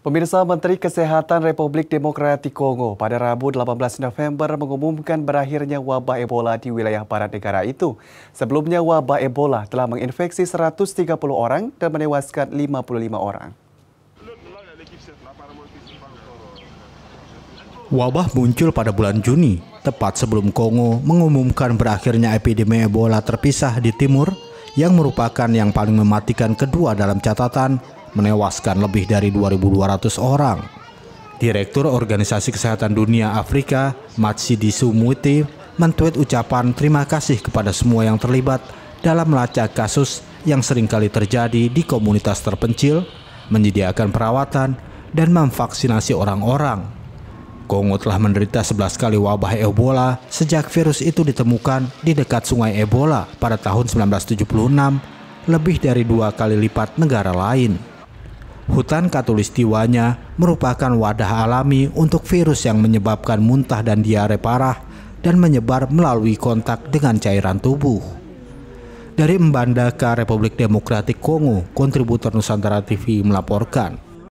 Pemirsa Menteri Kesehatan Republik Demokratik Kongo pada Rabu 18 November mengumumkan berakhirnya wabah Ebola di wilayah barat negara itu. Sebelumnya wabah Ebola telah menginfeksi 130 orang dan menewaskan 55 orang. Wabah muncul pada bulan Juni, tepat sebelum Kongo mengumumkan berakhirnya epidemi Ebola terpisah di timur yang merupakan yang paling mematikan kedua dalam catatan menewaskan lebih dari 2.200 orang. Direktur Organisasi Kesehatan Dunia Afrika, Matsidi Sumuti, tweet ucapan terima kasih kepada semua yang terlibat dalam melacak kasus yang seringkali terjadi di komunitas terpencil, menyediakan perawatan, dan memvaksinasi orang-orang. Kongo telah menderita 11 kali wabah Ebola sejak virus itu ditemukan di dekat sungai Ebola pada tahun 1976, lebih dari dua kali lipat negara lain. Hutan katulistiwanya merupakan wadah alami untuk virus yang menyebabkan muntah dan diare parah dan menyebar melalui kontak dengan cairan tubuh. Dari Mbandaka Republik Demokratik Kongo, kontributor Nusantara TV melaporkan.